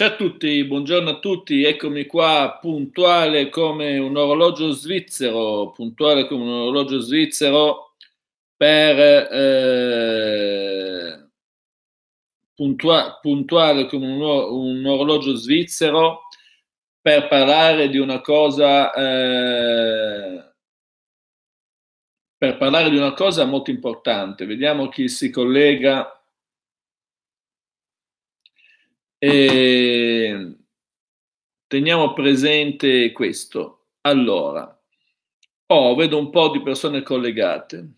Ciao a tutti, buongiorno a tutti, eccomi qua puntuale come un orologio svizzero, puntuale come un orologio svizzero per eh, puntua- puntuale come un, un, orologio svizzero per parlare di una cosa eh, per parlare di una cosa molto importante. Vediamo chi si collega. E ehm, teniamo presente questo. Allora, oh, vedo un po' di persone collegate.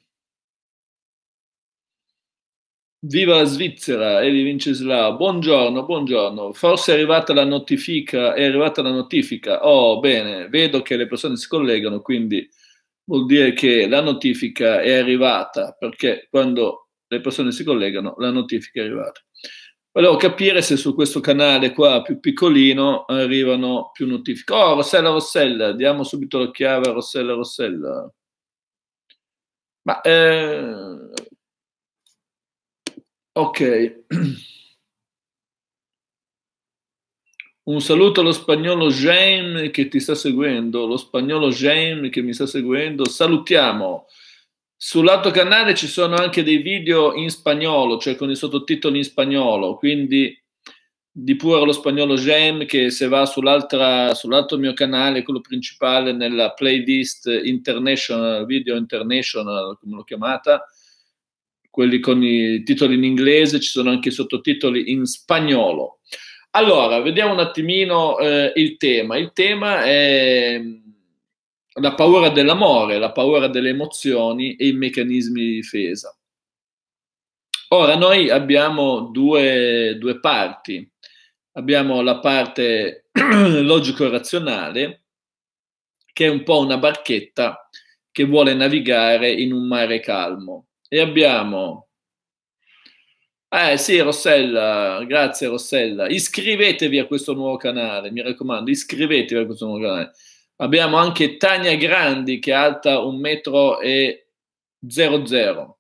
Viva la Svizzera, Eli Vinceslao. Buongiorno, buongiorno. Forse è arrivata la notifica, è arrivata la notifica. Oh, bene, vedo che le persone si collegano, quindi vuol dire che la notifica è arrivata, perché quando le persone si collegano, la notifica è arrivata. Volevo capire se su questo canale qua più piccolino arrivano più notifiche. Oh, Rossella, Rossella, diamo subito la chiave a Rossella, Rossella. Ma, eh, ok. Un saluto allo spagnolo James che ti sta seguendo, lo spagnolo James che mi sta seguendo. Salutiamo. Sul lato canale ci sono anche dei video in spagnolo, cioè con i sottotitoli in spagnolo, quindi di pure lo spagnolo Gem che se va sull'altro mio canale, quello principale nella playlist international, video international, come l'ho chiamata, quelli con i titoli in inglese, ci sono anche i sottotitoli in spagnolo. Allora, vediamo un attimino eh, il tema. Il tema è la paura dell'amore, la paura delle emozioni e i meccanismi di difesa. Ora noi abbiamo due, due parti. Abbiamo la parte logico-razionale, che è un po' una barchetta che vuole navigare in un mare calmo. E abbiamo... Eh sì, Rossella, grazie Rossella. Iscrivetevi a questo nuovo canale, mi raccomando, iscrivetevi a questo nuovo canale Abbiamo anche Tania Grandi che è alta 1,00 m.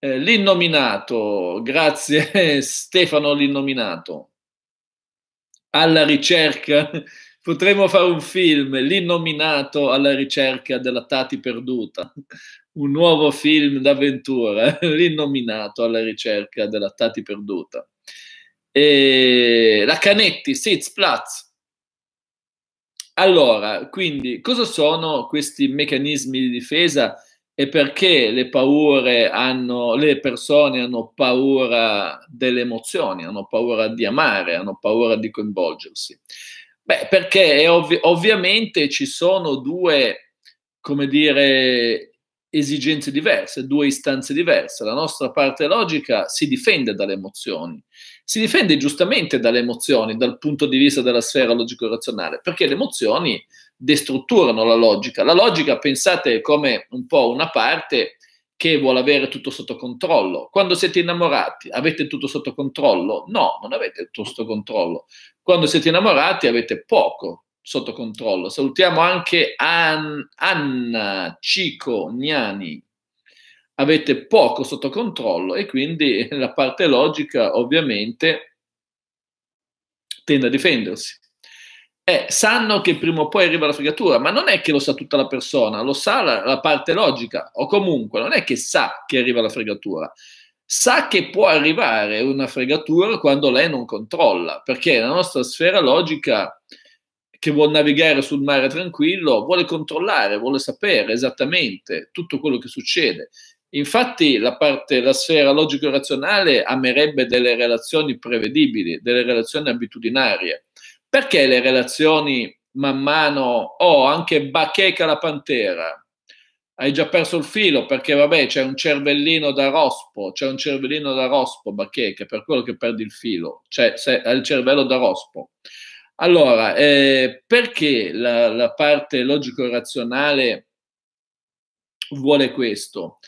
Eh, l'innominato, grazie Stefano l'innominato. Alla ricerca, potremmo fare un film, l'innominato alla ricerca della Tati perduta. Un nuovo film d'avventura, l'innominato alla ricerca della Tati perduta. E la Canetti, Sitzplatz, allora, quindi cosa sono questi meccanismi di difesa e perché le paure hanno, le persone hanno paura delle emozioni, hanno paura di amare, hanno paura di coinvolgersi? Beh, perché ov- ovviamente ci sono due, come dire, esigenze diverse, due istanze diverse. La nostra parte logica si difende dalle emozioni si difende giustamente dalle emozioni dal punto di vista della sfera logico-razionale, perché le emozioni destrutturano la logica. La logica, pensate, è come un po' una parte che vuole avere tutto sotto controllo. Quando siete innamorati avete tutto sotto controllo? No, non avete tutto sotto controllo. Quando siete innamorati avete poco sotto controllo. Salutiamo anche An- Anna Cico Gnani, avete poco sotto controllo e quindi la parte logica ovviamente tende a difendersi. Eh, sanno che prima o poi arriva la fregatura, ma non è che lo sa tutta la persona, lo sa la, la parte logica, o comunque non è che sa che arriva la fregatura, sa che può arrivare una fregatura quando lei non controlla, perché la nostra sfera logica che vuole navigare sul mare tranquillo, vuole controllare, vuole sapere esattamente tutto quello che succede Infatti la, parte, la sfera logico-razionale amerebbe delle relazioni prevedibili, delle relazioni abitudinarie. Perché le relazioni man mano, o oh, anche bacheca la pantera, hai già perso il filo perché vabbè c'è un cervellino da rospo, c'è un cervellino da rospo bacheca, per quello che perdi il filo, cioè se, hai il cervello da rospo. Allora, eh, perché la, la parte logico-razionale vuole questo?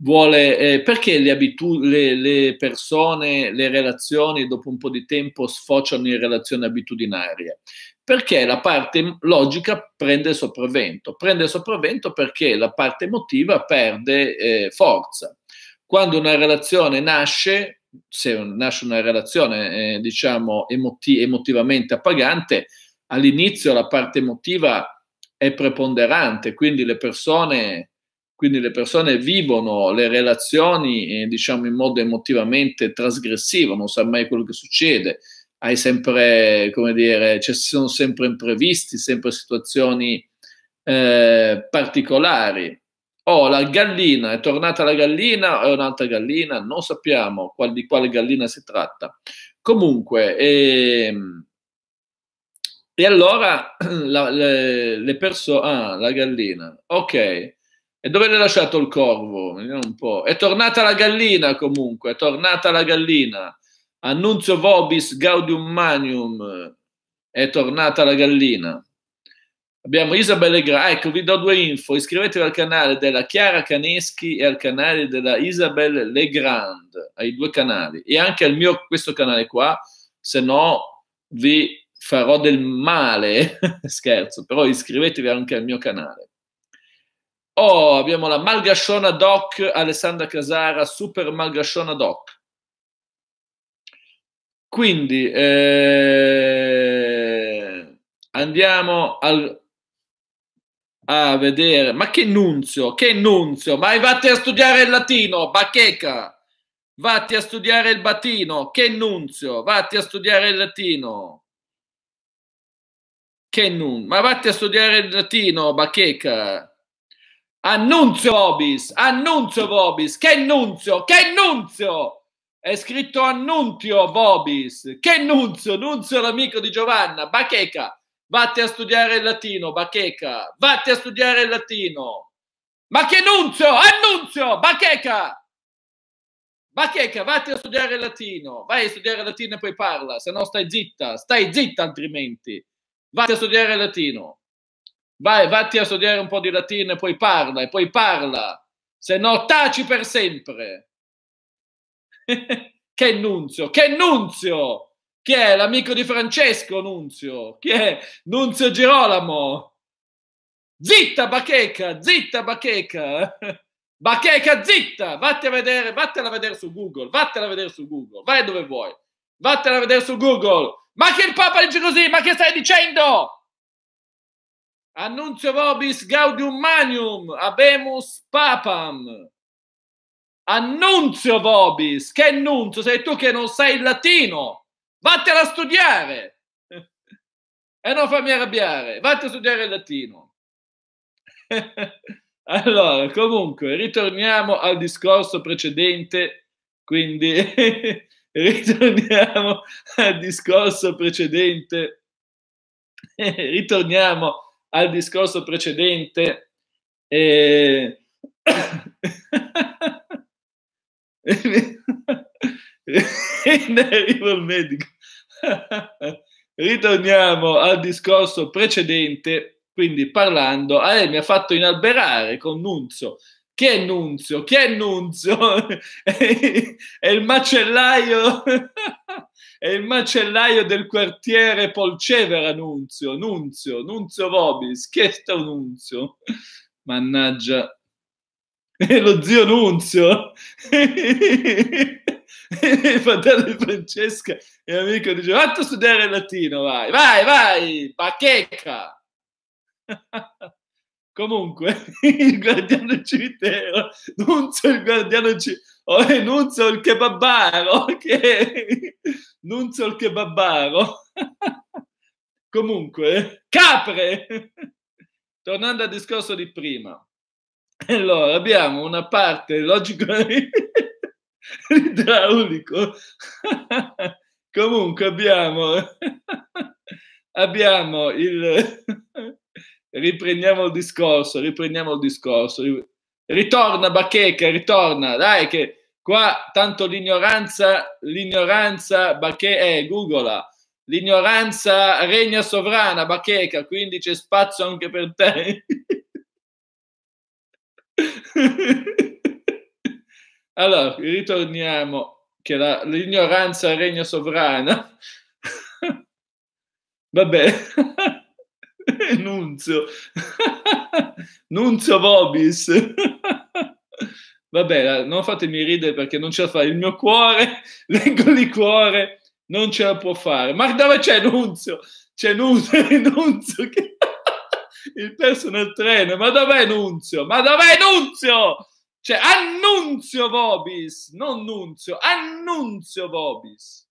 vuole, eh, perché le, abitu- le, le, persone, le relazioni dopo un po' di tempo sfociano in relazione abitudinaria Perché la parte logica prende sopravvento, prende sopravvento perché la parte emotiva perde eh, forza. Quando una relazione nasce, se nasce una relazione eh, diciamo emoti- emotivamente appagante, all'inizio la parte emotiva è preponderante, quindi le persone quindi le persone vivono le relazioni, eh, diciamo, in modo emotivamente trasgressivo, non sa mai quello che succede, hai sempre, come dire, cioè, ci sono sempre imprevisti, sempre situazioni eh, particolari. Oh, la gallina, è tornata la gallina o è un'altra gallina? Non sappiamo qual, di quale gallina si tratta. Comunque, ehm, e allora la, le, le persone... Ah, la gallina. Ok. E dove l'hai lasciato il corvo? Vediamo un po'. È tornata la gallina comunque, è tornata la gallina. Annunzio vobis gaudium manium, è tornata la gallina. Abbiamo Isabella Gra, ah, ecco vi do due info, iscrivetevi al canale della Chiara Caneschi e al canale della Isabel Legrand, ai due canali, e anche al mio, questo canale qua, se no vi farò del male, scherzo, però iscrivetevi anche al mio canale. Oh, abbiamo la Malgasciona Doc, Alessandra Casara, Super Malgasciona Doc. Quindi eh, andiamo al, a vedere. Ma che nunzio, che nunzio, ma vatti a studiare il latino, bacheca, vatti a studiare il batino, che nunzio, vatti a studiare il latino. Che nun, ma vatti a studiare il latino, bacheca. Annunzio Vobis, Annunzio Vobis, che annunzio, che annunzio! È scritto Annunzio Vobis, che annunzio, nunzio l'amico di Giovanna, bacheca, vatti a studiare il latino, bacheca, vatti a studiare il latino. Ma che annunzio, annunzio, bacheca! Bacheca, vatti a studiare il latino, vai a studiare il latino e poi parla, se no stai zitta, stai zitta altrimenti. Vatti a studiare il latino. Vai, vatti a studiare un po' di latino e poi parla, e poi parla, se no taci per sempre. che nunzio, che nunzio! Chi è l'amico di Francesco Nunzio? Chi è Nunzio Girolamo? Zitta bacheca, zitta bacheca. Bacheca, zitta, vatti a vedere, vattela a vedere su Google, vattela a vedere su Google, vai dove vuoi, vattela a vedere su Google. Ma che il Papa dice così, ma che stai dicendo? Annunzio vobis gaudium manium, abemus papam. Annunzio vobis, che annunzio? Sei tu che non sai il latino. Vattene a studiare. E non fammi arrabbiare, vattene a studiare il latino. Allora, comunque, ritorniamo al discorso precedente, quindi ritorniamo al discorso precedente, ritorniamo al discorso precedente, eh, Ritorniamo al discorso precedente, quindi parlando, a mi ha fatto inalberare con Nunzio. Chi è Nunzio? Chi è Nunzio? è il macellaio è il macellaio del quartiere Polcevera Nunzio, Nunzio, Nunzio Vobis, che sta Nunzio? Mannaggia, è lo zio Nunzio, il fratello di Francesca e amico dice, vatti a studiare il latino, vai, vai, vai, pacheca! Comunque, il guardiano cimitero, Nunzio il guardiano cimitero, oh, è Nunzio il kebabaro, che... Nunzio il kebabaro. Comunque, capre! Tornando al discorso di prima. Allora, abbiamo una parte logico idraulico. Comunque abbiamo, abbiamo il... riprendiamo il discorso, riprendiamo il discorso. Ritorna Bacheca, ritorna, dai che Qua tanto l'ignoranza, l'ignoranza, perché è, eh, googola, l'ignoranza regna sovrana, bacheca, quindi c'è spazio anche per te. allora, ritorniamo, che la, l'ignoranza regna sovrana. Vabbè, Nunzio, Nunzio Vobis. Vabbè, non fatemi ridere perché non ce la fa il mio cuore, leggo di cuore, non ce la può fare. Ma dove c'è Nunzio? C'è Nunzio, Nunzio che... il personal trainer. Ma dov'è Nunzio? Ma dov'è Nunzio? Cioè, Annunzio Vobis, non Nunzio, Annunzio Vobis.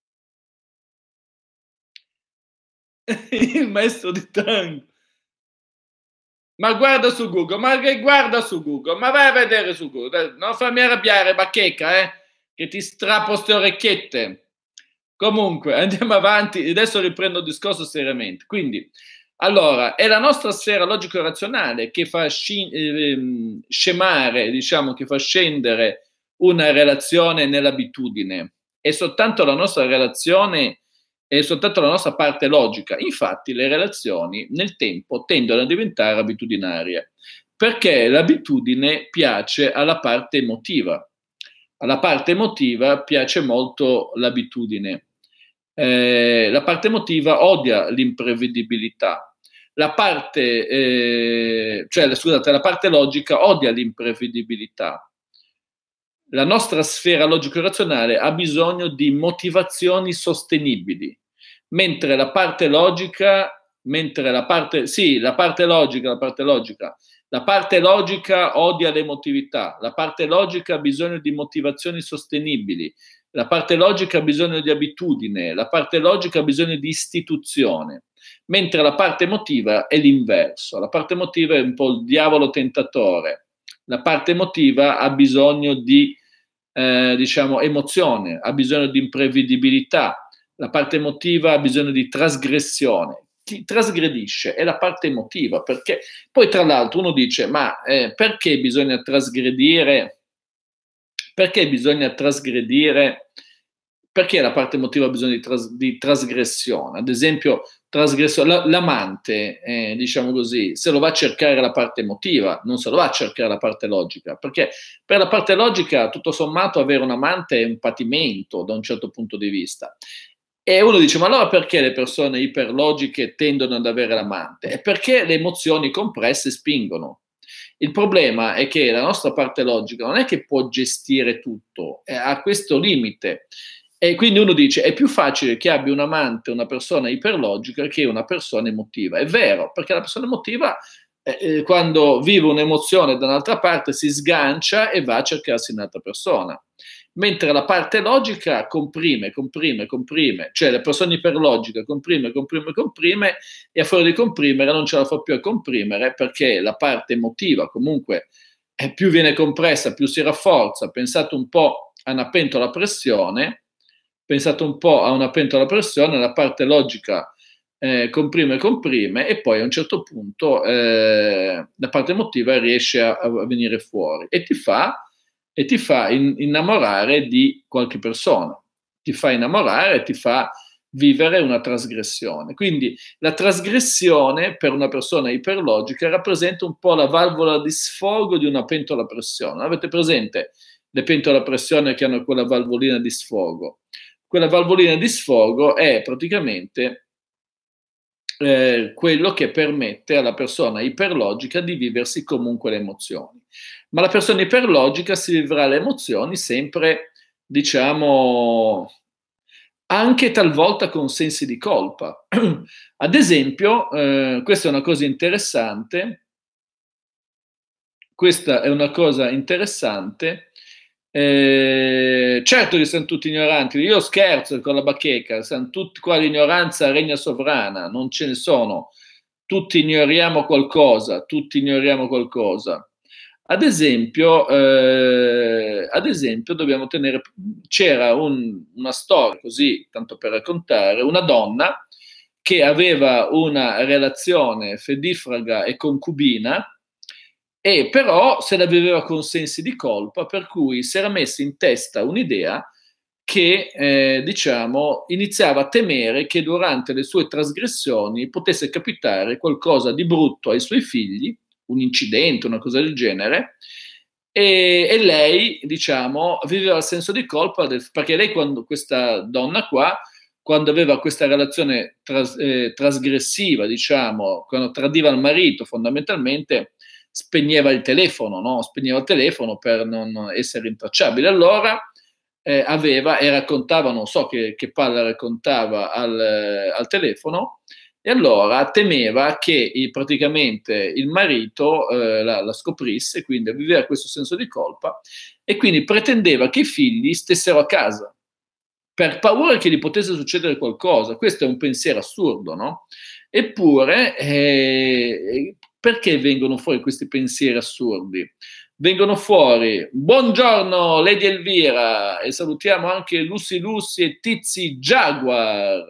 il maestro di tango ma guarda su Google, ma guarda su Google, ma vai a vedere su Google, non farmi arrabbiare, bacheca, eh, che ti strappo ste orecchiette. Comunque, andiamo avanti, adesso riprendo il discorso seriamente. Quindi, allora, è la nostra sfera logico-razionale che fa ehm, scemare, diciamo, che fa scendere una relazione nell'abitudine. È soltanto la nostra relazione è soltanto la nostra parte logica. Infatti le relazioni nel tempo tendono a diventare abitudinarie, perché l'abitudine piace alla parte emotiva. Alla parte emotiva piace molto l'abitudine. Eh, la parte emotiva odia l'imprevedibilità. La parte, eh, cioè, scusate, la parte logica odia l'imprevedibilità la nostra sfera logico-razionale ha bisogno di motivazioni sostenibili, mentre la parte logica, mentre la parte, sì, la parte logica, la parte logica, la parte logica odia l'emotività, la parte logica ha bisogno di motivazioni sostenibili, la parte logica ha bisogno di abitudine, la parte logica ha bisogno di istituzione, mentre la parte emotiva è l'inverso, la parte emotiva è un po' il diavolo tentatore la parte emotiva ha bisogno di eh, diciamo, emozione, ha bisogno di imprevedibilità, la parte emotiva ha bisogno di trasgressione. Chi trasgredisce è la parte emotiva, perché poi tra l'altro uno dice, ma eh, perché bisogna trasgredire? Perché bisogna trasgredire? Perché la parte emotiva ha bisogno di, tras- di trasgressione? Ad esempio, trasgressore, l- l'amante, eh, diciamo così, se lo va a cercare la parte emotiva, non se lo va a cercare la parte logica, perché per la parte logica, tutto sommato, avere un amante è un patimento da un certo punto di vista. E uno dice, ma allora perché le persone iperlogiche tendono ad avere l'amante? È perché le emozioni compresse spingono. Il problema è che la nostra parte logica non è che può gestire tutto, ha questo limite. E quindi uno dice, è più facile che abbia un amante una persona iperlogica che una persona emotiva. È vero, perché la persona emotiva eh, eh, quando vive un'emozione da un'altra parte si sgancia e va a cercarsi un'altra persona. Mentre la parte logica comprime, comprime, comprime, cioè la persona iperlogica comprime, comprime, comprime e a fuori di comprimere non ce la fa più a comprimere perché la parte emotiva comunque è più viene compressa, più si rafforza. Pensate un po' a una pentola a pressione pensate un po' a una pentola a pressione, la parte logica eh, comprime, comprime e poi a un certo punto eh, la parte emotiva riesce a, a, venire fuori e ti fa, e ti fa in, innamorare di qualche persona, ti fa innamorare, ti fa vivere una trasgressione. Quindi la trasgressione per una persona iperlogica rappresenta un po' la valvola di sfogo di una pentola a pressione. Avete presente le pentole a pressione che hanno quella valvolina di sfogo? quella valvolina di sfogo è praticamente eh, quello che permette alla persona iperlogica di viversi comunque le emozioni. Ma la persona iperlogica si vivrà le emozioni sempre, diciamo, anche talvolta con sensi di colpa. Ad esempio, eh, questa è una cosa interessante, questa è una cosa interessante eh, certo che siamo tutti ignoranti, io scherzo con la bacheca, siamo tutti qua l'ignoranza regna sovrana, non ce ne sono, tutti ignoriamo qualcosa, tutti ignoriamo qualcosa. Ad esempio, eh, ad esempio dobbiamo tenere, c'era un, una storia così, tanto per raccontare, una donna che aveva una relazione fedifraga e concubina e però se la viveva con sensi di colpa, per cui si era messa in testa un'idea che, eh, diciamo, iniziava a temere che durante le sue trasgressioni potesse capitare qualcosa di brutto ai suoi figli, un incidente, una cosa del genere, e, e lei, diciamo, viveva il senso di colpa, del, perché lei, quando, questa donna qua, quando aveva questa relazione tras, eh, trasgressiva, diciamo, quando tradiva il marito, fondamentalmente, spegneva il telefono, no? spegneva il telefono per non essere intracciabile. Allora eh, aveva e raccontava, non so che, che palla raccontava al, al, telefono, e allora temeva che eh, praticamente il marito eh, la, la, scoprisse, quindi viveva questo senso di colpa e quindi pretendeva che i figli stessero a casa per paura che gli potesse succedere qualcosa. Questo è un pensiero assurdo, no? Eppure, eh, perché vengono fuori questi pensieri assurdi? Vengono fuori, buongiorno Lady Elvira e salutiamo anche Lucy Lucy e Tizi Jaguar.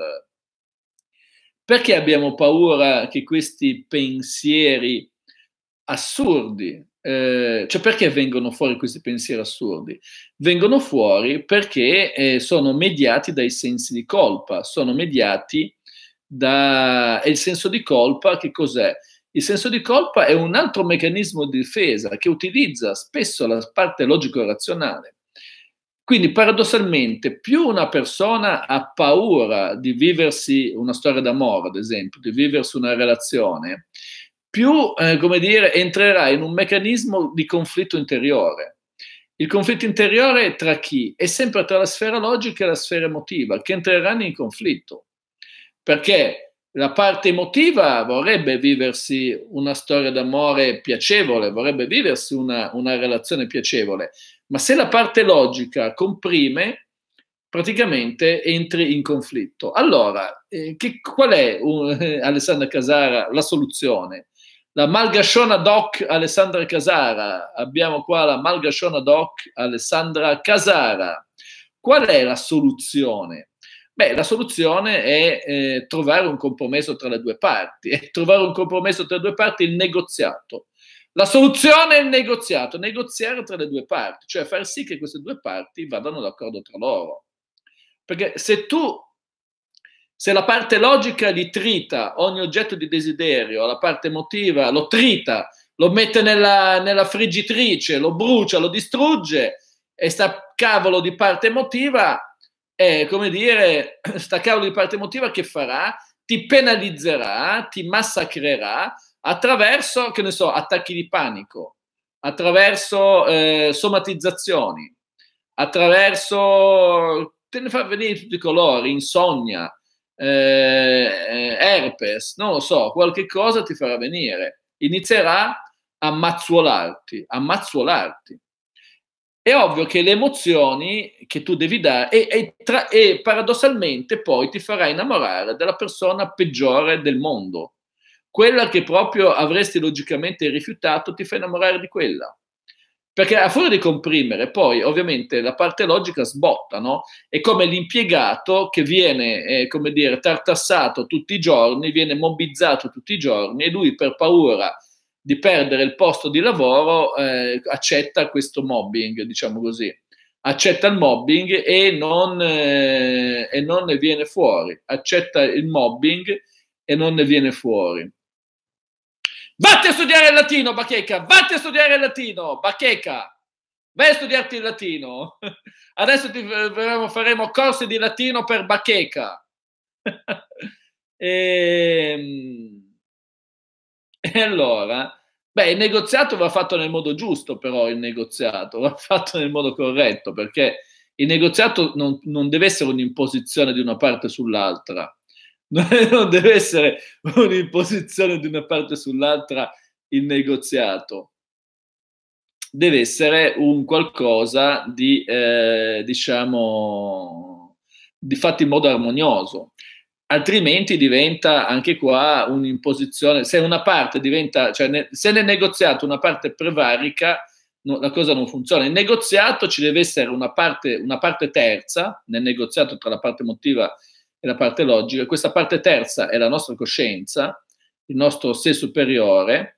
Perché abbiamo paura che questi pensieri assurdi, eh, cioè perché vengono fuori questi pensieri assurdi? Vengono fuori perché eh, sono mediati dai sensi di colpa, sono mediati da... e il senso di colpa che cos'è? Il senso di colpa è un altro meccanismo di difesa che utilizza spesso la parte logico-razionale. Quindi paradossalmente, più una persona ha paura di viversi una storia d'amore, ad esempio, di viversi una relazione, più, eh, come dire, entrerà in un meccanismo di conflitto interiore. Il conflitto interiore è tra chi? È sempre tra la sfera logica e la sfera emotiva, che entreranno in conflitto. Perché la parte emotiva vorrebbe viversi una storia d'amore piacevole, vorrebbe viversi una, una relazione piacevole, ma se la parte logica comprime, praticamente entri in conflitto. Allora, eh, che, qual è, un, uh, Alessandra Casara, la soluzione? La Malgasciona Doc Alessandra Casara, abbiamo qua la Malgasciona Doc Alessandra Casara. Qual è la soluzione? Beh, la soluzione è eh, trovare un compromesso tra le due parti e trovare un compromesso tra le due parti il negoziato. La soluzione è il negoziato, negoziare tra le due parti, cioè far sì che queste due parti vadano d'accordo tra loro. Perché se tu, se la parte logica li trita ogni oggetto di desiderio, la parte emotiva lo trita, lo mette nella, nella friggitrice, lo brucia, lo distrugge, e sta cavolo di parte emotiva eh, come dire, sta cavolo di parte emotiva che farà? Ti penalizzerà, ti massacrerà attraverso, che ne so, attacchi di panico, attraverso eh, somatizzazioni, attraverso, te ne fa venire tutti i colori, insonnia, eh, eh herpes, non lo so, qualche cosa ti farà venire. Inizierà a mazzuolarti, a mazzuolarti è ovvio che le emozioni che tu devi dare e, e, tra, e, paradossalmente poi ti farà innamorare della persona peggiore del mondo. Quella che proprio avresti logicamente rifiutato ti fa innamorare di quella. Perché a furia di comprimere, poi ovviamente la parte logica sbotta, no? È come l'impiegato che viene, eh, come dire, tartassato tutti i giorni, viene mobbizzato tutti i giorni e lui per paura di perdere il posto di lavoro eh, accetta questo mobbing, diciamo così. Accetta il mobbing e non, eh, e non ne viene fuori. Accetta il mobbing e non ne viene fuori. Vatti a studiare il latino, Bacheca! Vatti a studiare il latino, Bacheca! Vai a studiarti il latino. Adesso ti faremo, corsi di latino per bacheca. e, ehm, e allora, Beh, il negoziato va fatto nel modo giusto, però il negoziato va fatto nel modo corretto, perché il negoziato non, non deve essere un'imposizione di una parte sull'altra, non deve essere un'imposizione di una parte sull'altra il negoziato, deve essere un qualcosa di, eh, diciamo, di fatto in modo armonioso altrimenti diventa anche qua un'imposizione, se una parte diventa, cioè ne, se nel negoziato una parte prevarica, no, la cosa non funziona. In negoziato ci deve essere una parte, una parte terza, nel negoziato tra la parte emotiva e la parte logica, questa parte terza è la nostra coscienza, il nostro sé superiore.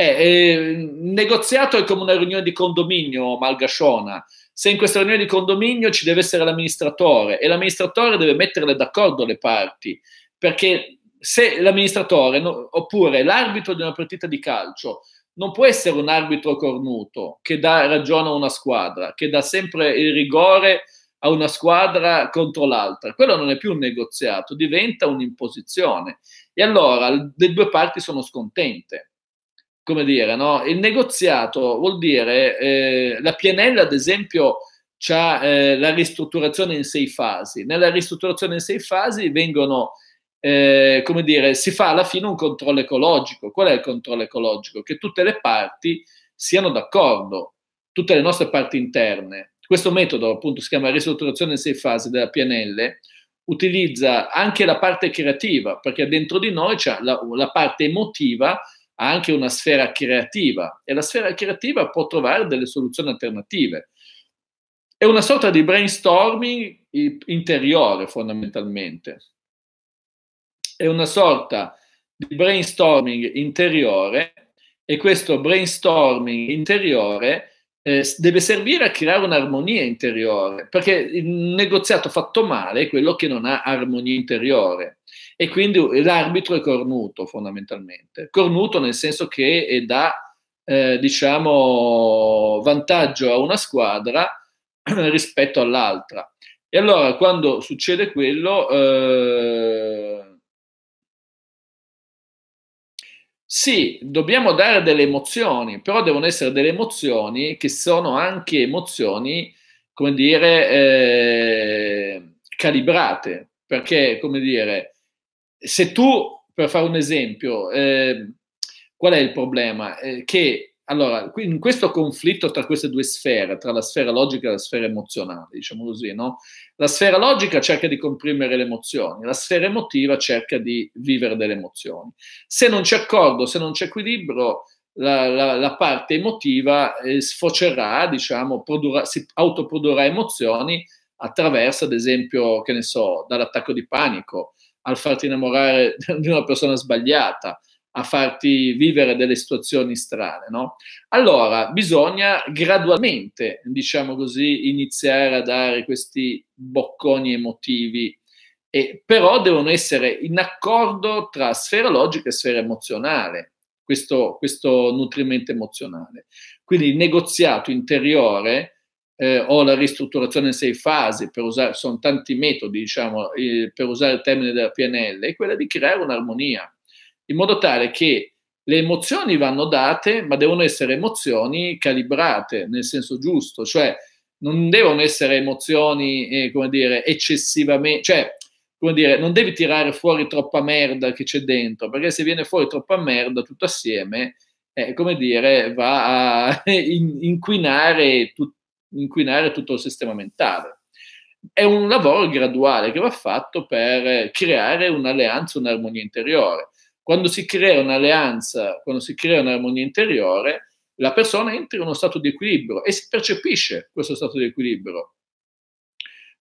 E, eh, e, eh, il negoziato è come una riunione di condominio malgasciona, se in questa riunione di condominio ci deve essere l'amministratore e l'amministratore deve metterle d'accordo le parti, perché se l'amministratore no, oppure l'arbitro di una partita di calcio non può essere un arbitro cornuto che dà ragione a una squadra, che dà sempre il rigore a una squadra contro l'altra. Quello non è più un negoziato, diventa un'imposizione. E allora le due parti sono scontente come dire, no? il negoziato vuol dire, eh, la PNL ad esempio ha eh, la ristrutturazione in sei fasi, nella ristrutturazione in sei fasi vengono, eh, come dire, si fa alla fine un controllo ecologico. Qual è il controllo ecologico? Che tutte le parti siano d'accordo, tutte le nostre parti interne. Questo metodo appunto si chiama ristrutturazione in sei fasi della PNL, utilizza anche la parte creativa, perché dentro di noi c'è la, la parte emotiva anche una sfera creativa e la sfera creativa può trovare delle soluzioni alternative. È una sorta di brainstorming interiore fondamentalmente. È una sorta di brainstorming interiore e questo brainstorming interiore eh, deve servire a creare un'armonia interiore, perché il negoziato fatto male è quello che non ha armonia interiore e quindi l'arbitro è cornuto fondamentalmente. Cornuto nel senso che eh, dà eh, diciamo, vantaggio a una squadra rispetto all'altra. E allora quando succede quello, eh, sì, dobbiamo dare delle emozioni, però devono essere delle emozioni che sono anche emozioni, come dire, eh, calibrate, perché, come dire, se tu, per fare un esempio, eh, qual è il problema? Eh, che allora, in questo conflitto tra queste due sfere, tra la sfera logica e la sfera emozionale, diciamo così, no? La sfera logica cerca di comprimere le emozioni, la sfera emotiva cerca di vivere delle emozioni. Se non c'è accordo, se non c'è equilibrio, la, la, la parte emotiva eh, sfocerà, diciamo, produrrà, si autoprodurrà emozioni attraverso, ad esempio, che ne so, dall'attacco di panico, al farti innamorare di una persona sbagliata, a farti vivere delle situazioni strane, no? Allora bisogna gradualmente, diciamo così, iniziare a dare questi bocconi emotivi, e, però devono essere in accordo tra sfera logica e sfera emozionale, questo, questo nutrimento emozionale. Quindi il negoziato interiore eh, o la ristrutturazione in sei fasi, per usare, sono tanti metodi diciamo, eh, per usare il termine della PNL, è quella di creare un'armonia, in modo tale che le emozioni vanno date, ma devono essere emozioni calibrate nel senso giusto, cioè non devono essere emozioni, eh, come dire, eccessivamente, cioè, come dire, non devi tirare fuori troppa merda che c'è dentro, perché se viene fuori troppa merda tutto assieme, eh, come dire, va a inquinare tut, inquinare tutto il sistema mentale. È un lavoro graduale che va fatto per eh, creare un'alleanza, un'armonia interiore. Quando si crea un'alleanza, quando si crea un'armonia interiore, la persona entra in uno stato di equilibrio e si percepisce questo stato di equilibrio.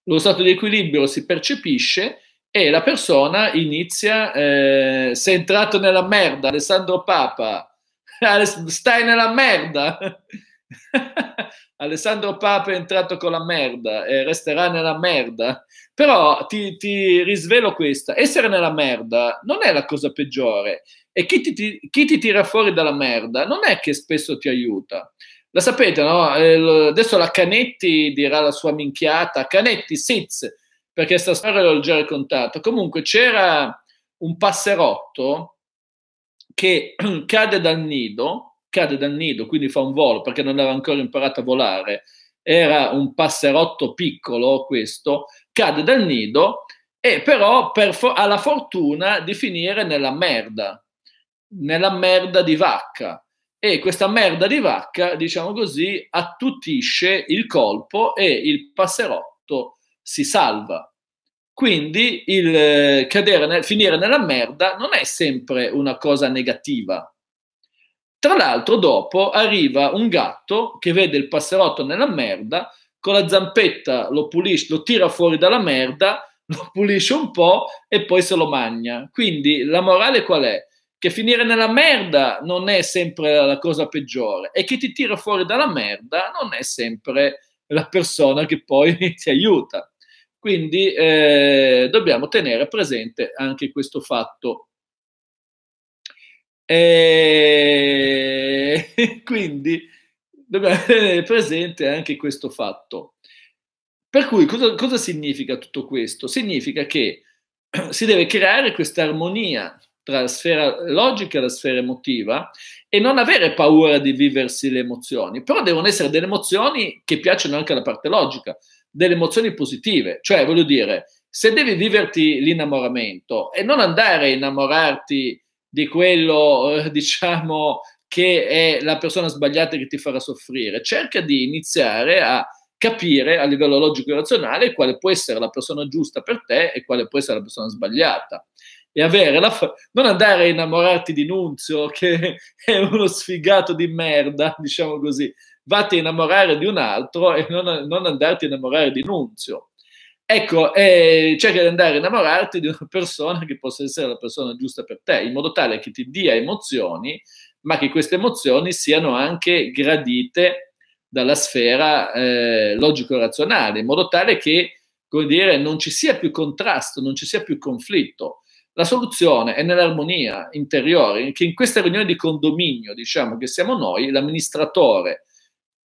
Lo stato di equilibrio si percepisce e la persona inizia, eh, sei entrato nella merda, Alessandro Papa, stai nella merda. Alessandro Papa è entrato con la merda e resterà nella merda. Però ti, ti, risvelo questa, essere nella merda non è la cosa peggiore e chi ti, ti, chi ti tira fuori dalla merda non è che spesso ti aiuta. La sapete, no? Eh, adesso la Canetti dirà la sua minchiata, Canetti, Siz, perché sta storia l'ho già raccontata. Comunque c'era un passerotto che cade dal nido cade dal nido, quindi fa un volo perché non aveva ancora imparato a volare, era un passerotto piccolo questo, cade dal nido e però per for- ha la fortuna di finire nella merda, nella merda di vacca. E questa merda di vacca, diciamo così, attutisce il colpo e il passerotto si salva. Quindi il eh, cadere nel, finire nella merda non è sempre una cosa negativa, tra l'altro, dopo arriva un gatto che vede il passerotto nella merda, con la zampetta lo pulisce, lo tira fuori dalla merda, lo pulisce un po' e poi se lo magna. Quindi la morale qual è? Che finire nella merda non è sempre la cosa peggiore e chi ti tira fuori dalla merda non è sempre la persona che poi ti aiuta. Quindi eh, dobbiamo tenere presente anche questo fatto e quindi dobbiamo tenere presente anche questo fatto. Per cui cosa, cosa significa tutto questo? Significa che si deve creare questa armonia tra la sfera logica e la sfera emotiva e non avere paura di viversi le emozioni, però devono essere delle emozioni che piacciono anche alla parte logica, delle emozioni positive, cioè voglio dire, se devi viverti l'innamoramento e non andare a innamorarti di quello, eh, diciamo, che è la persona sbagliata che ti farà soffrire. Cerca di iniziare a capire a livello logico e razionale quale può essere la persona giusta per te e quale può essere la persona sbagliata. E avere la f- non andare a innamorarti di Nunzio, che è uno sfigato di merda, diciamo così. Vatti a innamorare di un altro e non, non andarti a innamorare di Nunzio. Ecco, eh, cerca di andare a innamorarti di una persona che possa essere la persona giusta per te, in modo tale che ti dia emozioni, ma che queste emozioni siano anche gradite dalla sfera eh, logico-razionale, in modo tale che, come dire, non ci sia più contrasto, non ci sia più conflitto. La soluzione è nell'armonia interiore, che in questa riunione di condominio, diciamo, che siamo noi, l'amministratore,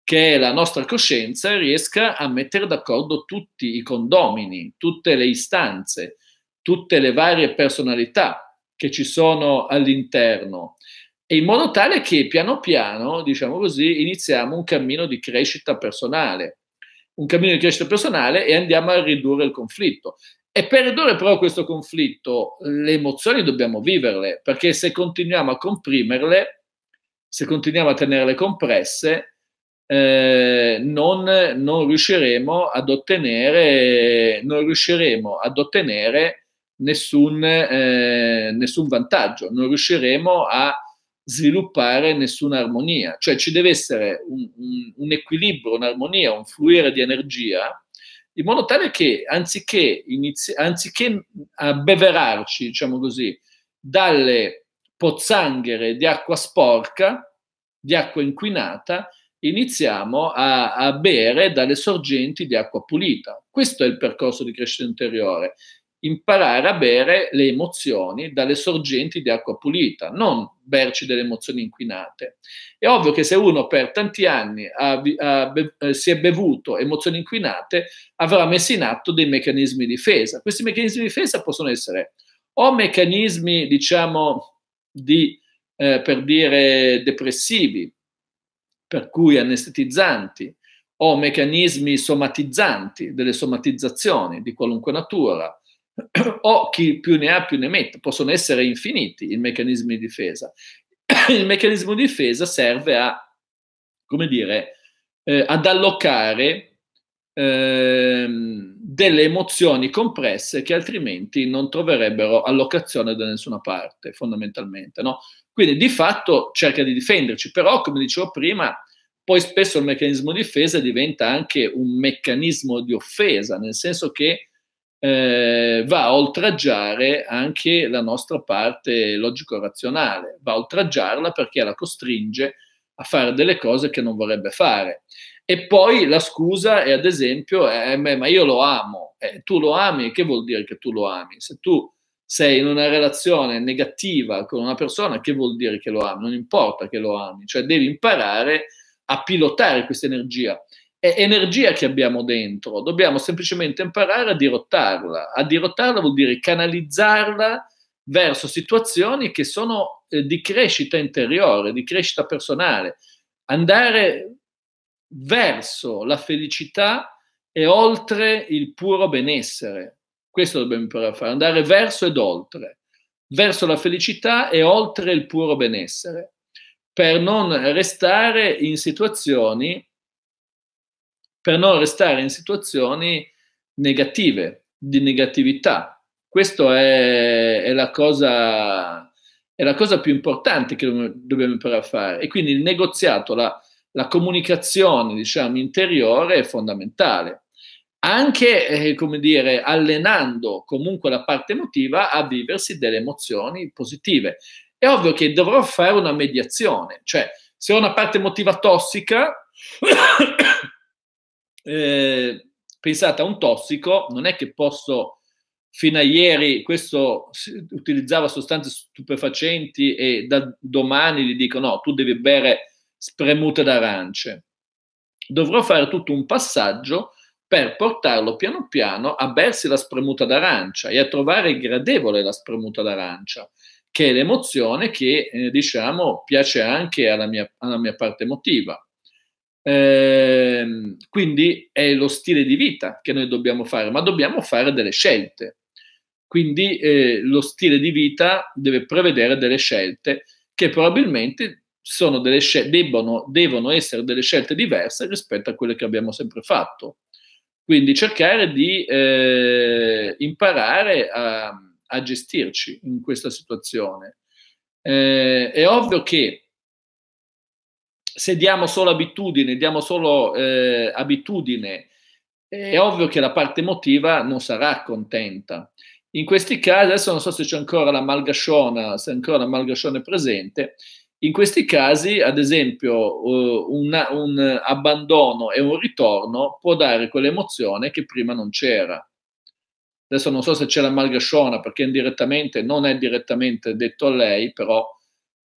che la nostra coscienza riesca a mettere d'accordo tutti i condomini, tutte le istanze, tutte le varie personalità che ci sono all'interno, e in modo tale che piano piano, diciamo così, iniziamo un cammino di crescita personale, un cammino di crescita personale e andiamo a ridurre il conflitto. E per ridurre però questo conflitto, le emozioni dobbiamo viverle, perché se continuiamo a comprimerle, se continuiamo a tenerle compresse, eh, non, non, riusciremo ad ottenere, non riusciremo ad ottenere nessun, eh, nessun vantaggio, non riusciremo a sviluppare nessuna armonia. Cioè ci deve essere un, un, un equilibrio, un'armonia, un fluire di energia in modo tale che anziché, inizi- anziché abbeverarci, diciamo così, dalle pozzanghere di acqua sporca, di acqua inquinata, iniziamo a, a, bere dalle sorgenti di acqua pulita. Questo è il percorso di crescita interiore, imparare a bere le emozioni dalle sorgenti di acqua pulita, non berci delle emozioni inquinate. È ovvio che se uno per tanti anni ha, ha, eh, si è bevuto emozioni inquinate, avrà messo in atto dei meccanismi di difesa. Questi meccanismi di difesa possono essere o meccanismi, diciamo, di, eh, per dire, depressivi, per cui anestetizzanti o meccanismi somatizzanti, delle somatizzazioni di qualunque natura, o chi più ne ha più ne mette, possono essere infiniti i meccanismi di difesa. Il meccanismo di difesa serve a, come dire, eh, ad allocare ehm, delle emozioni compresse che altrimenti non troverebbero allocazione da nessuna parte, fondamentalmente. No? Quindi di fatto cerca di difenderci, però come dicevo prima, poi spesso il meccanismo di difesa diventa anche un meccanismo di offesa, nel senso che eh, va a oltraggiare anche la nostra parte logico-razionale, va a oltraggiarla perché la costringe a fare delle cose che non vorrebbe fare. E poi la scusa è ad esempio, è, eh, ma io lo amo, eh, tu lo ami, che vuol dire che tu lo ami? Se tu sei in una relazione negativa con una persona, che vuol dire che lo ami? Non importa che lo ami, cioè devi imparare a pilotare questa energia. È energia che abbiamo dentro, dobbiamo semplicemente imparare a dirottarla. A dirottarla vuol dire canalizzarla verso situazioni che sono eh, di crescita interiore, di crescita personale. Andare verso la felicità e oltre il puro benessere. Questo dobbiamo imparare a fare, andare verso ed oltre, verso la felicità e oltre il puro benessere, per non restare in situazioni, per non restare in situazioni negative, di negatività. Questa è, è, è la cosa più importante che dobbiamo imparare a fare. E quindi il negoziato, la, la comunicazione diciamo, interiore è fondamentale. Anche, eh, come dire, allenando comunque la parte emotiva a viversi delle emozioni positive. È ovvio che dovrò fare una mediazione, cioè se ho una parte emotiva tossica, eh, pensate a un tossico, non è che posso fino a ieri questo utilizzava sostanze stupefacenti e da domani gli dico no, tu devi bere spremute d'arance. Dovrò fare tutto un passaggio per portarlo piano piano a bersi la spremuta d'arancia e a trovare gradevole la spremuta d'arancia, che è l'emozione che, eh, diciamo, piace anche alla mia, alla mia parte emotiva. Eh, quindi è lo stile di vita che noi dobbiamo fare, ma dobbiamo fare delle scelte. Quindi eh, lo stile di vita deve prevedere delle scelte che probabilmente sono delle scelte, debbono, devono essere delle scelte diverse rispetto a quelle che abbiamo sempre fatto. Quindi cercare di eh, imparare a, a, gestirci in questa situazione. Eh, è ovvio che se diamo solo abitudine, diamo solo eh, abitudine, è ovvio che la parte emotiva non sarà contenta. In questi casi, adesso non so se c'è ancora la malgasciona, se ancora la malgasciona è presente, in questi casi, ad esempio, eh, un, un abbandono e un ritorno può dare quell'emozione che prima non c'era. Adesso non so se c'è la malgasciona, perché indirettamente non è direttamente detto a lei, però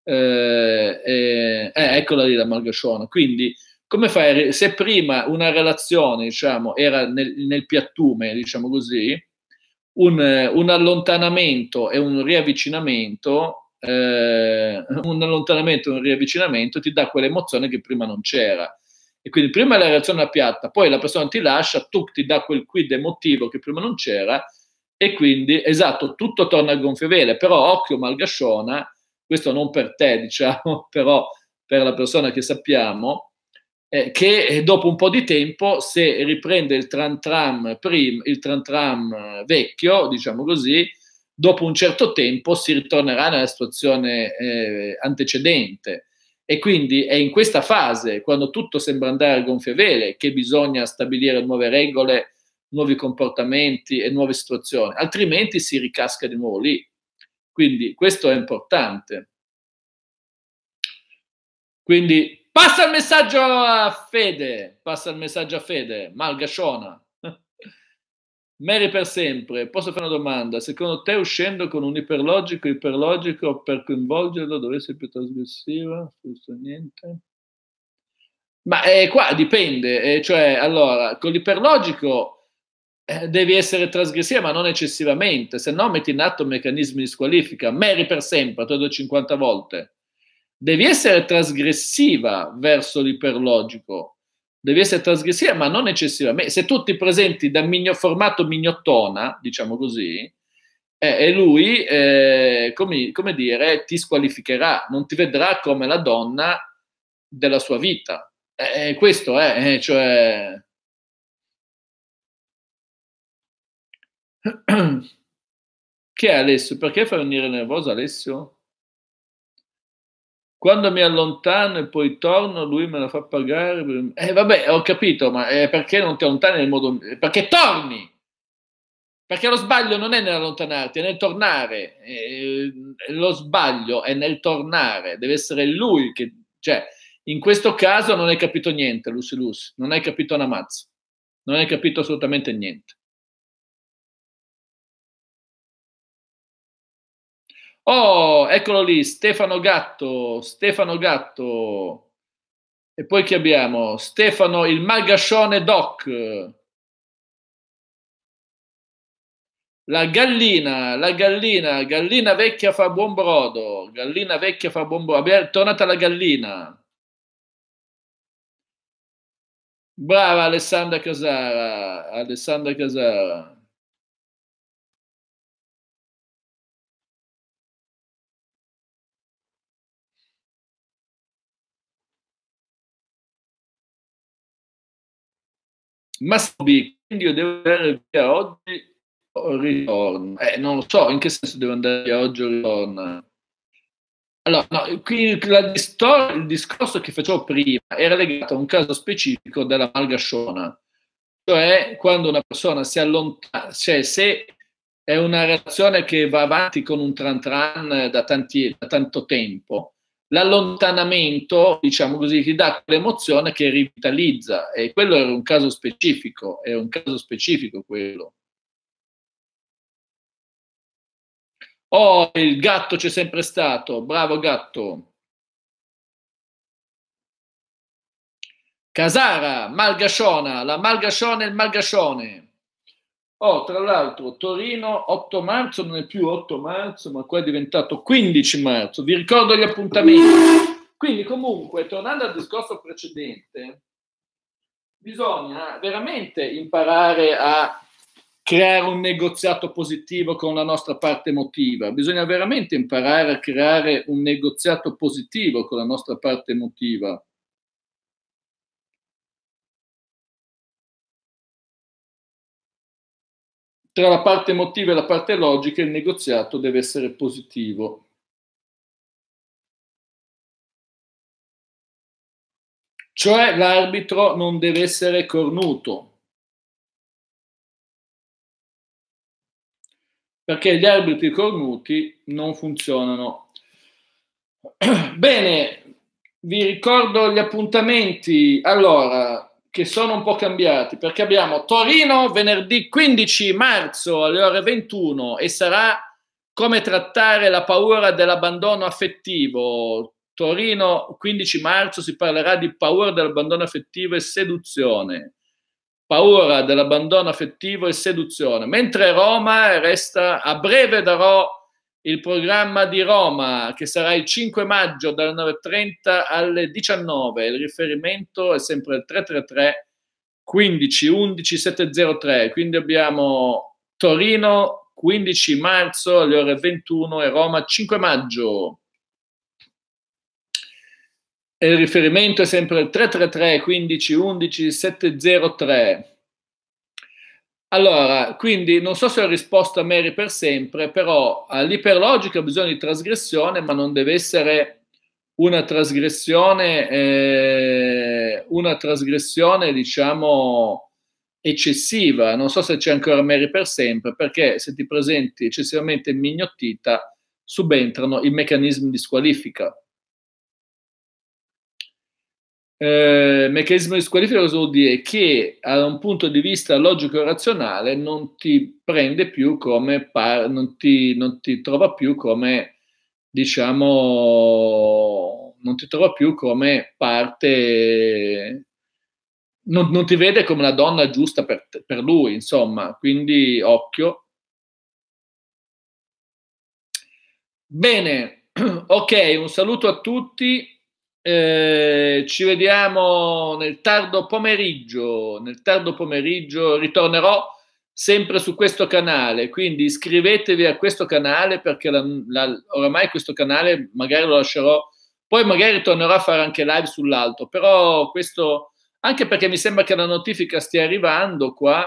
eh, eh, eccola lì la malgasciona. Quindi, come fai? Se prima una relazione diciamo, era nel, nel piattume, diciamo così, un, un allontanamento e un riavvicinamento eh, un allontanamento, un riavvicinamento ti dà quell'emozione che prima non c'era. E quindi prima la reazione è piatta, poi la persona ti lascia, tu ti dà quel quid emotivo che prima non c'era e quindi, esatto, tutto torna a gonfie vele, però occhio malgasciona, questo non per te diciamo, però per la persona che sappiamo, eh, che eh, dopo un po' di tempo, se riprende il tran tram, prim, il tran tram eh, vecchio, diciamo così, dopo un certo tempo si ritornerà nella situazione eh, antecedente. E quindi è in questa fase, quando tutto sembra andare a gonfie vele, che bisogna stabilire nuove regole, nuovi comportamenti e nuove situazioni, altrimenti si ricasca di nuovo lì. Quindi questo è importante. Quindi passa il messaggio a Fede, passa il messaggio a Fede, Malgasciona. Mary per sempre, posso fare una domanda? Secondo te uscendo con un iperlogico, iperlogico per coinvolgerlo dovresti essere più trasgressiva? Giusto niente. Ma eh, qua dipende, eh, cioè allora con l'iperlogico eh, devi essere trasgressiva ma non eccessivamente, se no metti in atto meccanismi di squalifica, Mary per sempre, te lo do 50 volte. Devi essere trasgressiva verso l'iperlogico, devi essere trasgressiva, ma non eccessivamente. Se tu ti presenti da migno, formato mignottona, diciamo così, eh, e lui, eh, come, come, dire, ti squalificherà, non ti vedrà come la donna della sua vita. Eh, eh questo è, eh, cioè... Che è Alessio? Perché fai venire nervoso Alessio? Quando mi allontano e poi torno, lui me la fa pagare. E Eh vabbè, ho capito, ma eh, perché non ti allontani nel modo... Eh, perché torni! Perché lo sbaglio non è nell'allontanarti, è nel tornare. Eh, lo sbaglio è nel tornare. Deve essere lui che... Cioè, in questo caso non hai capito niente, Lucy Lucy. Non hai capito una mazza. Non hai capito assolutamente niente. Oh, eccolo lì, Stefano Gatto, Stefano Gatto. E poi chi abbiamo? Stefano, il magascione doc. La gallina, la gallina, gallina vecchia fa buon brodo, gallina vecchia fa buon brodo. Abbiamo tornata la gallina. Brava Alessandra Casara, Alessandra Casara. ma quindi io devo andare via oggi o ritorno? Eh, non lo so, in che senso devo andare via oggi o ritorno? Allora, no, qui la distor- il discorso che facevo prima era legato a un caso specifico della malgasciona, cioè quando una persona si allontana, cioè se è una relazione che va avanti con un tran tran da, tanti, da tanto tempo, l'allontanamento, diciamo così, ti dà quell'emozione che rivitalizza e quello era un caso specifico, è un caso specifico quello. Oh, il gatto c'è sempre stato, bravo gatto. Casara, Malgasciona, la Malgasciona e il Malgascione. Oh, tra l'altro, Torino 8 marzo non è più 8 marzo, ma qua è diventato 15 marzo. Vi ricordo gli appuntamenti. Quindi, comunque, tornando al discorso precedente, bisogna veramente imparare a creare un negoziato positivo con la nostra parte emotiva. Bisogna veramente imparare a creare un negoziato positivo con la nostra parte emotiva tra la parte emotiva e la parte logica il negoziato deve essere positivo. Cioè l'arbitro non deve essere cornuto. Perché gli arbitri cornuti non funzionano. Bene, vi ricordo gli appuntamenti. Allora, che sono un po' cambiati, perché abbiamo Torino venerdì 15 marzo alle ore 21 e sarà come trattare la paura dell'abbandono affettivo. Torino 15 marzo si parlerà di paura dell'abbandono affettivo e seduzione. Paura dell'abbandono affettivo e seduzione. Mentre Roma resta, a breve darò il programma di Roma che sarà il 5 maggio dalle 9.30 alle 19. Il riferimento è sempre il 333 15 11 703. Quindi abbiamo Torino 15 marzo alle ore 21 e Roma 5 maggio. il riferimento è sempre il 333 15 11 703. Allora, quindi non so se ho risposto a Mary per sempre, però all'iperlogica eh, ha bisogno di trasgressione, ma non deve essere una trasgressione, eh, una trasgressione diciamo, eccessiva. Non so se c'è ancora Mary per sempre, perché se ti presenti eccessivamente mignottita subentrano i meccanismi di squalifica. Eh, meccanismo di squalifica cosa vuol dire? Che da un punto di vista logico-razionale e non ti prende più come, par- non, ti, non ti trova più come, diciamo, non ti trova più come parte, non, non ti vede come la donna giusta per, per lui, insomma, quindi occhio. Bene, ok, un saluto a tutti. Eh, ci vediamo nel tardo pomeriggio. Nel tardo pomeriggio ritornerò sempre su questo canale, quindi iscrivetevi a questo canale perché la, la, oramai questo canale magari lo lascerò, poi magari tornerò a fare anche live sull'altro, però questo anche perché mi sembra che la notifica stia arrivando qua,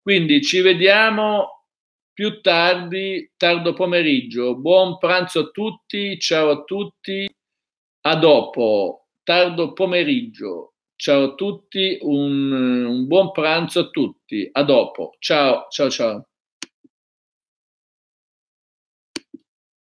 quindi ci vediamo più tardi, tardo pomeriggio. Buon pranzo a tutti, ciao a tutti. A dopo, tardo pomeriggio. Ciao a tutti, un, un buon pranzo a tutti. A dopo. Ciao, ciao, ciao.